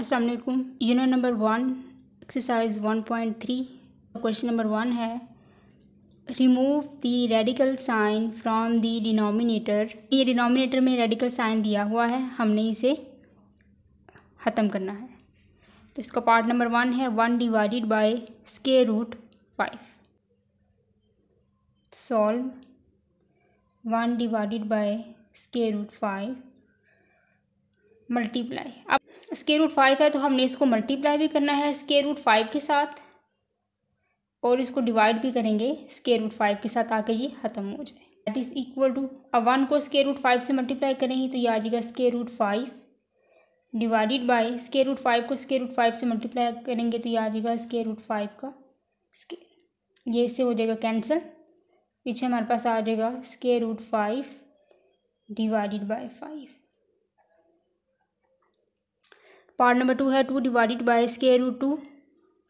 अस्सलाम वालेकुम unit number one exercise one point three question number one है remove the radical sign from the denominator ये denominator में radical sign दिया हुआ है हमने इसे ख़त्म करना है तो इसका पार्ट नंबर वन है one divided by square root five solve one divided by square root five multiply अब स्केयर रूट फाइव है तो हमने इसको मल्टीप्लाई भी करना है स्केयर रूट फाइव के साथ और इसको डिवाइड भी करेंगे स्केयर रूट फाइव के साथ आके ये ख़त्म हो जाए दैट इज़ इक्वल टू अब वन को स्केयर रूट फाइव से मल्टीप्लाई करेंगे तो ये आ जाएगा square root five divided by square root five को स्केयर रूट फाइव से मल्टीप्लाई करेंगे तो ये आ जाएगा स्केयर रूट फाइव का ये इससे हो जाएगा कैंसिल पीछे हमारे पास आ जाएगा square root five divided by five part number two है two divided by square root two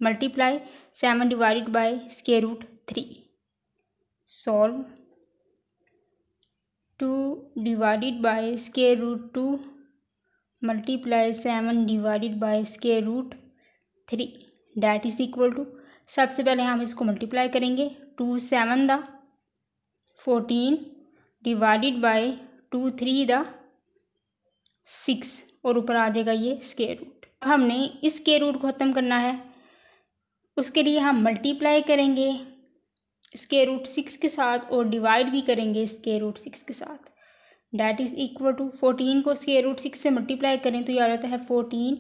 multiply seven divided by square root three solve two divided by square root two multiply seven divided by square root three that is equal to सबसे पहले हम इसको multiply करेंगे two seven the fourteen divided by two three the six और ऊपर आ जाएगा ये स्केयर रूट अब हमने इस स्केयर रूट को ख़त्म करना है उसके लिए हम मल्टीप्लाई करेंगे स्केयर रूट सिक्स के साथ और डिवाइड भी करेंगे स्केयर रूट सिक्स के साथ that is equal to fourteen को स्केयर रूट सिक्स से मल्टीप्लाई करें तो ये आ जाता है fourteen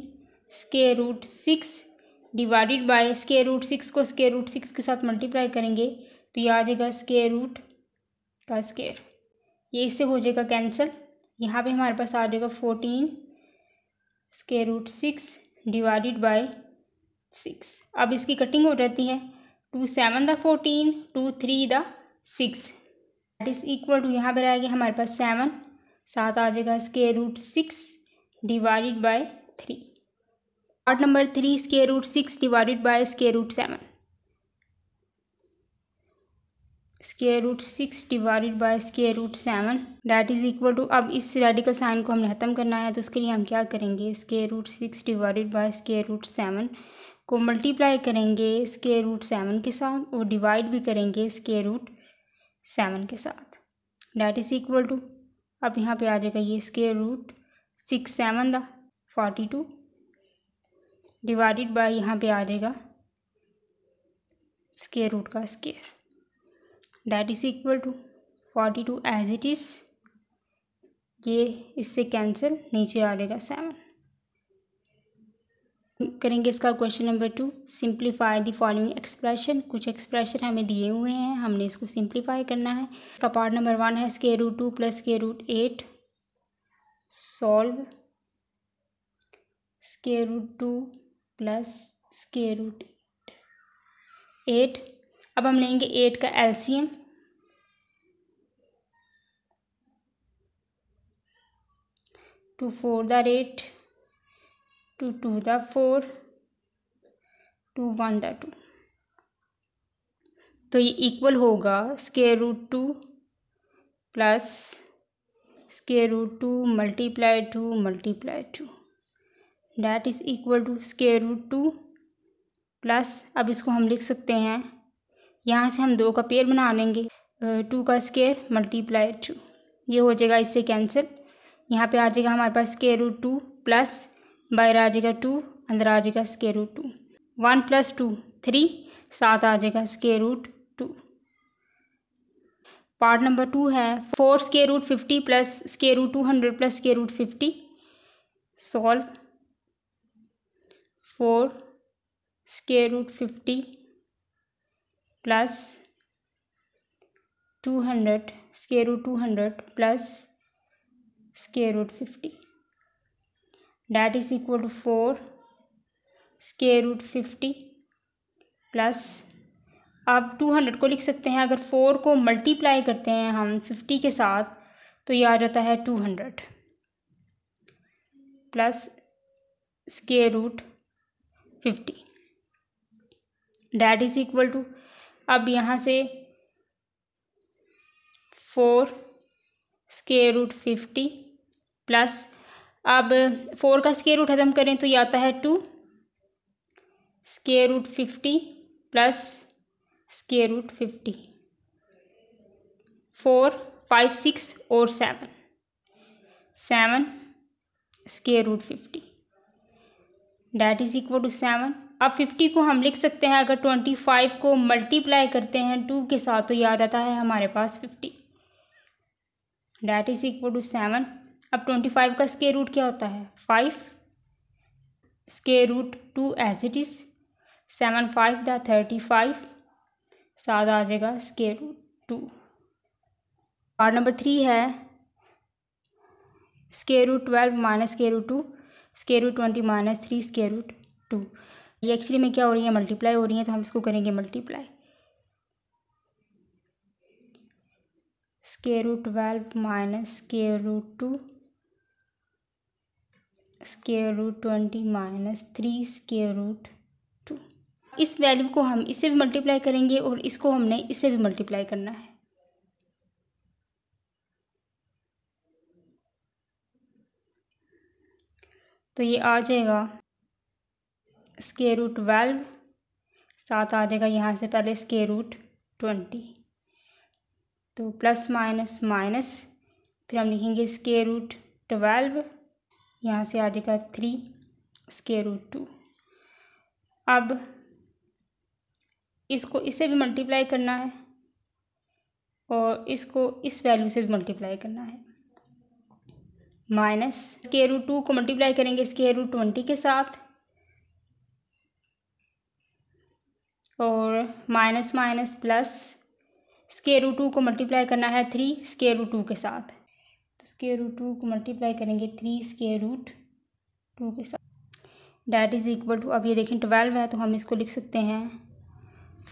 square root six divided by square root six को स्केयर रूट सिक्स के साथ मल्टीप्लाई करेंगे तो ये आ जाएगा स्केयर रूट का स्केयर ये इससे हो जाएगा कैंसिल यहाँ पे हमारे पास आ जाएगा फोर्टीन इसके root six divided by six अब इसकी कटिंग हो जाती है two seven the fourteen two three the six that is equal to यहाँ पर आएगा हमारे पास सेवन सात आ जाएगा इसके root six divided by three part number three square root six divided by square root seven square root six divided by square root seven that is equal to अब इस रेडिकल साइन को हमने ख़त्म करना है तो उसके लिए हम क्या करेंगे square root six divided by square root seven को मल्टीप्लाई करेंगे स्केयर रूट सेवन के साथ और डिवाइड भी करेंगे स्केयर रूट सेवन के साथ डैट इज़ इक्वल टू अब यहाँ पे आ जाएगा ये square root six seven the forty two divided by यहाँ पे आ जाएगा स्केयर रूट का square that is equal to forty two as it is ये इससे कैंसिल नीचे आ जाएगा सेवन करेंगे इसका question number two simplify the following expression कुछ एक्सप्रेशन हमें दिए हुए हैं हमने इसको सिंप्लीफाई करना है इसका पार्ट नंबर वन है स्के रूट टू प्लस के root eight solve square root two plus square root eight अब हम लेंगे एट का LCM two four the rate two two the four two one the two तो ये equal होगा square root two plus square root two multiply two multiply two that is equal to square root two plus अब इसको हम लिख सकते हैं यहाँ से हम दो का पेयर बना लेंगे टू का स्केयर मल्टीप्लाई टू ये हो जाएगा इससे कैंसिल यहाँ पे आ जाएगा हमारे पास स्केयर रूट टू प्लस बाहर आ जाएगा टू अंदर आ जाएगा square root two one plus two three सात आ जाएगा square root two part number two है four square root fifty plus square root two hundred plus square root fifty solve four square root fifty plus two hundred square root two hundred plus square root fifty that is equal to four square root fifty plus आप two hundred को लिख सकते हैं अगर four को multiply करते हैं हम फिफ्टी के साथ तो ये आ जाता है two hundred plus square root fifty that is equal to अब यहाँ से four square root fifty plus अब फोर का स्केयर रूट ख़त्म करें तो ये आता है two square root fifty plus square root fifty four five six और seven seven square root fifty that is equal to seven अब फिफ्टी को हम लिख सकते हैं अगर ट्वेंटी फाइव को मल्टीप्लाई करते हैं टू के साथ तो याद आता है हमारे पास fifty that is equal to seven अब ट्वेंटी फाइव का स्केयर रूट क्या होता है five square root two as it is seven five the thirty five सात आ जाएगा square root two part number three है square root twelve minus square root two square root twenty minus three square root two ये actually में क्या हो रही है मल्टीप्लाई हो रही है तो हम इसको करेंगे multiply square root twelve minus square root two square root twenty minus three square root two इस वैल्यू को हम इसे भी मल्टीप्लाई करेंगे और इसको हमने इसे भी मल्टीप्लाई करना है तो ये आ जाएगा स्केयर रूट ट्वेल्व सात आ जाएगा यहाँ से पहले स्केयर रूट ट्वेंटी तो प्लस माइनस माइनस फिर हम लिखेंगे स्केयर रूट ट्वेल्व यहाँ से आ जाएगा थ्री स्केयर रूट टू अब इसको इसे भी मल्टीप्लाई करना है और इसको इस वैल्यू से भी मल्टीप्लाई करना है माइनस स्केयर रूट टू को मल्टीप्लाई करेंगे स्केयर रूट ट्वेंटी के साथ और minus minus plus square root two को मल्टीप्लाई करना है थ्री स्केयर रूट टू के साथ तो स्केयर रूट टू को मल्टीप्लाई करेंगे थ्री स्केयर रूट टू के साथ डैट इज़ इक्वल टू अब ये देखें ट्वेल्व है तो हम इसको लिख सकते हैं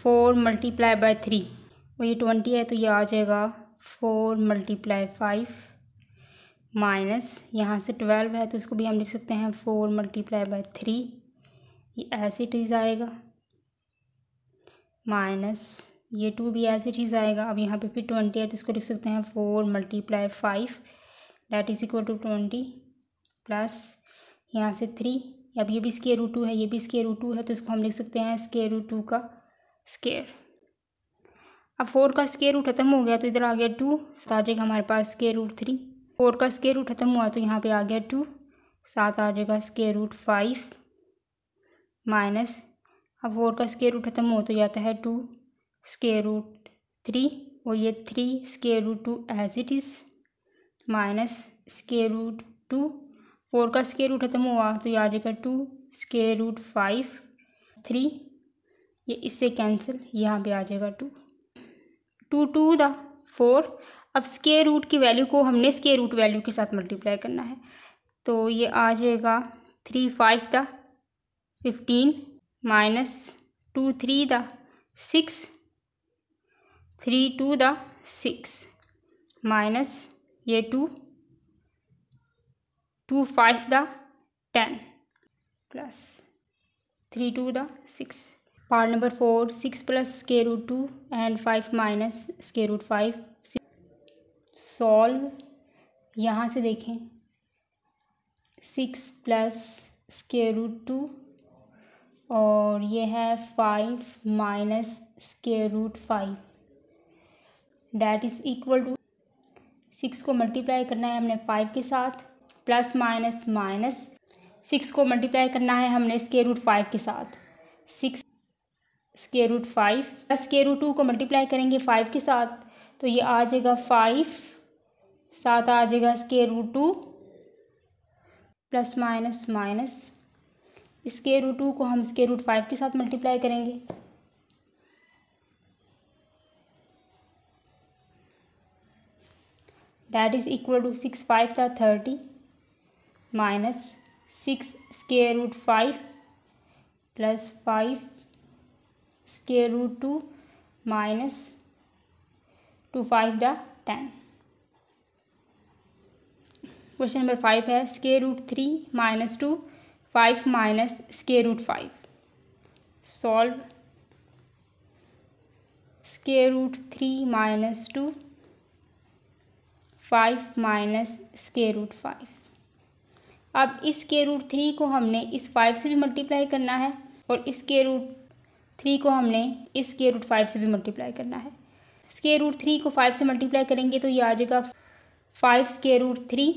फोर मल्टीप्लाई बाय थ्री और ये ट्वेंटी है तो ये आ जाएगा फोर मल्टीप्लाई फाइव माइनस यहाँ से ट्वेल्व है तो इसको भी हम लिख सकते हैं फोर मल्टीप्लाई बाई थ्री ये ऐसे टीज आएगा माइनस ये टू भी ऐसे चीज़ आएगा अब यहाँ पे फिर ट्वेंटी है तो इसको लिख सकते हैं four multiply five that is equal to twenty plus यहाँ से थ्री अब ये भी स्केयर रूट टू है ये भी स्केयर रूट टू है तो इसको हम लिख सकते हैं स्केयर रूट टू का स्केयर अब फोर का स्केयर रूट खत्म हो गया तो इधर आ गया टू आ जाएगा हमारे पास स्केयर रूट थ्री फोर का स्केयर रूट खत्म हुआ तो यहाँ पर आ गया टू सात आ जाएगा स्केयर रूट फाइव माइनस अब फोर का स्केयर रूट खत्म हो तो जाता है टू स्केयर रूट थ्री और ये three square root two as it is minus square root two four का स्केयर रूट खत्म हुआ तो ये आ जाएगा two square root five three ये इससे कैंसिल यहाँ पे आ जाएगा two two two the four अब स्केयर रूट की वैल्यू को हमने स्केयर रूट वैल्यू के साथ मल्टीप्लाई करना है तो ये आ जाएगा three five the fifteen minus two three the six three two the six minus ये two two five the ten plus three to the six part number four six plus square root two and five minus square root five solve यहाँ से देखें six plus square root two और ये है five minus square root five that is equal to six को multiply करना है हमने फाइव के साथ प्लस माइनस माइनस सिक्स को मल्टीप्लाई करना है हमने स्केयर रूट फाइव के साथ six square root five plus square root two को मल्टीप्लाई करेंगे फाइव के साथ तो ये आ जाएगा फाइव साथ आ जाएगा square root two plus minus minus इसके रूट टू को हम इसके रूट फाइव के साथ मल्टीप्लाई करेंगे that is equal to six five का thirty minus six square root five plus five square root two minus two five the ten question number five है square root three minus two five minus square root five solve square root three minus two five minus square root five अब इस स्के root three को हमने इस five से भी multiply करना है और इस के रूट थ्री को हमने इस स्केयर रूट फाइव से भी मल्टीप्लाई करना है इसके रूट थ्री को फाइव से मल्टीप्लाई करेंगे तो ये आ जाएगा five square root three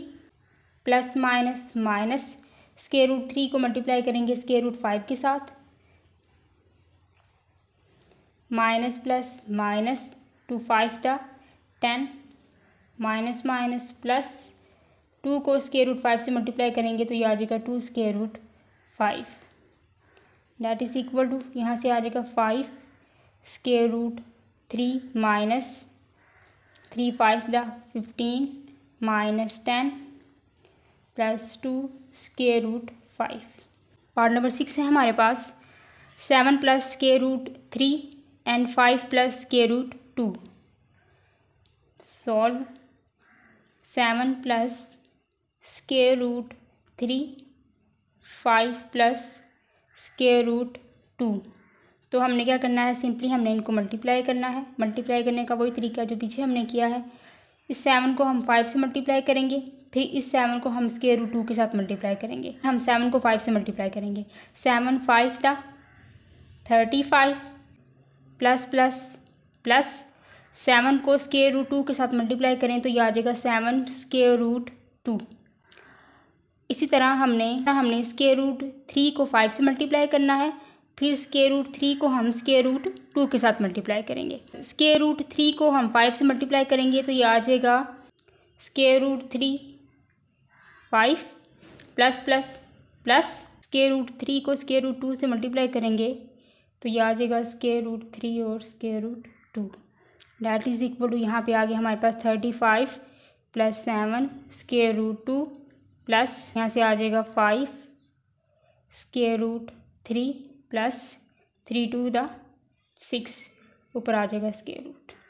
plus minus minus square root three को मल्टीप्लाई करेंगे स्केयर रूट फाइव के साथ minus plus minus two five the ten minus minus plus two को स्केयर रूट फाइव से मल्टीप्लाई करेंगे तो ये आ जाएगा two square root five that is equal to यहाँ से आ जाएगा five square root three minus three five the fifteen minus ten plus two square root five part number six है हमारे पास सेवन प्लस के root three and five plus के root two solve seven plus square root three five plus square root two तो हमने क्या करना है सिंपली हमने इनको मल्टीप्लाई करना है मल्टीप्लाई करने का वही तरीका जो पीछे हमने किया है इस सेवन को हम फाइव से मल्टीप्लाई करेंगे फिर इस सेवन को हम स्केयर रूट टू के साथ मल्टीप्लाई करेंगे हम सेवन को फाइव से मल्टीप्लाई करेंगे सेवन फाइव था thirty five plus plus plus seven को स्केयर रूट टू के साथ मल्टीप्लाई करें तो यह आ जाएगा सेवन स्केयर रूट टू इसी तरह हमने हमने स्केयर रूट थ्री को फाइव से मल्टीप्लाई करना है फिर स्केयर रूट थ्री को हम स्केयर रूट टू के साथ मल्टीप्लाई करेंगे स्केयर रूट थ्री को हम फाइव से मल्टीप्लाई करेंगे तो ये आ जाएगा square root three five plus plus plus square root three को स्केयर रूट टू से मल्टीप्लाई करेंगे तो ये आ जाएगा स्केयर रूट थ्री और square root two that is equal to यहाँ पे आ गया हमारे पास thirty five plus seven square root two plus यहाँ से आ जाएगा five square root three plus three to the six ऊपर आ जाएगा स्केयर रूट